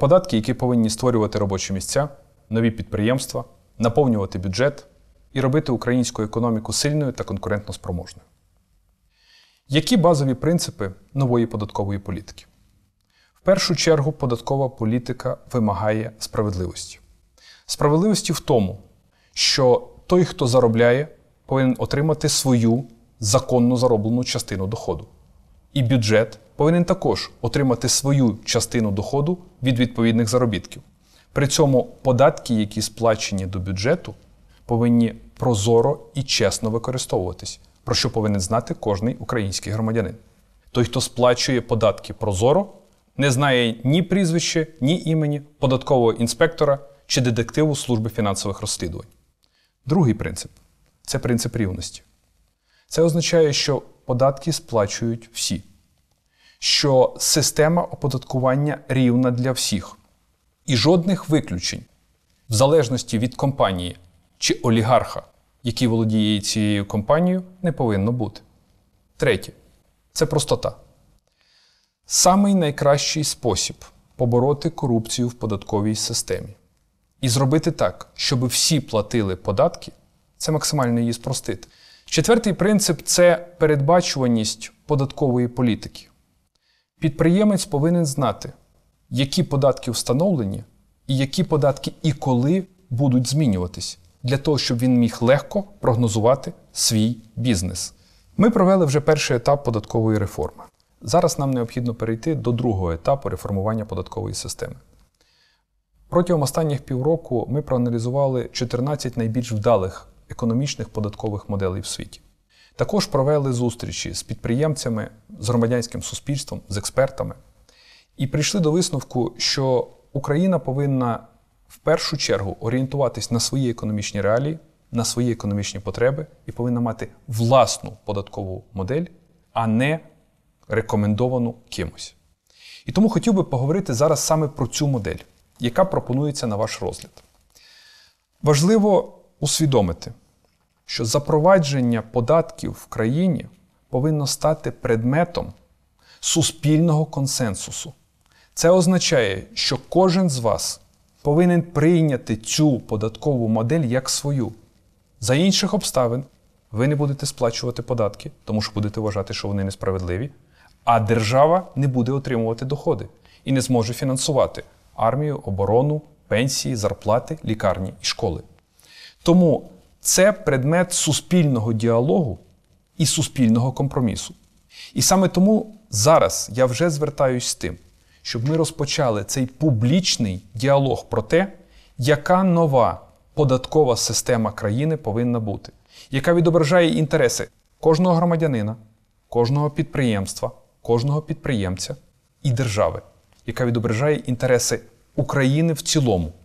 податки, які повинні створювати робочі місця, нові підприємства, наповнювати бюджет і робити українську економіку сильною та конкурентноспроможною. Які базові принципи нової податкової політики? В першу чергу податкова політика вимагає справедливості. Справедливості в тому, що той, хто заробляє, повинен отримати свою законно зароблену частину доходу. І бюджет повинен також отримати свою частину доходу від відповідних заробітків. При цьому податки, які сплачені до бюджету, повинні прозоро і чесно використовуватись, про що повинен знати кожний український громадянин. Той, хто сплачує податки прозоро, не знає ні прізвище, ні імені податкового інспектора чи детективу служби фінансових розслідувань. Другий принцип це принцип рівності. Це означає, що податки сплачують всі що система оподаткування рівна для всіх і жодних виключень, в залежності від компанії чи олігарха, який володіє цією компанією, не повинно бути. Третє це простота. Самий найкращий спосіб побороти корупцію в податковій системі і зробити так, щоб всі платили податки, це максимально її спростити. Четвертий принцип це передбачуваність податкової політики. Підприємець повинен знати, які податки встановлені і які податки і коли будуть змінюватись, для того, щоб він міг легко прогнозувати свій бізнес. Ми провели вже перший етап податкової реформи. Зараз нам необхідно перейти до другого етапу реформування податкової системи. Протягом останніх півроку ми проаналізували 14 найбільш вдалих економічних податкових моделей в світі. Також провели зустрічі з підприємцями, з громадянським суспільством, з експертами і прийшли до висновку, що Україна повинна в першу чергу орієнтуватись на свої економічні реалії, на свої економічні потреби і повинна мати власну податкову модель, а не рекомендовану кимось. І тому хотів би поговорити зараз саме про цю модель, яка пропонується на ваш розгляд. Важливо усвідомити, що запровадження податків в країні повинно стати предметом суспільного консенсусу. Це означає, що кожен з вас повинен прийняти цю податкову модель як свою. За інших обставин ви не будете сплачувати податки, тому що будете вважати, що вони несправедливі, а держава не буде отримувати доходи і не зможе фінансувати армію, оборону, пенсії, зарплати, лікарні і школи. Тому це предмет суспільного діалогу і суспільного компромісу. І саме тому зараз я вже звертаюсь з тим, щоб ми розпочали цей публічний діалог про те, яка нова податкова система країни повинна бути, яка відображає інтереси кожного громадянина, кожного підприємства, кожного підприємця і держави, яка відображає інтереси України в цілому.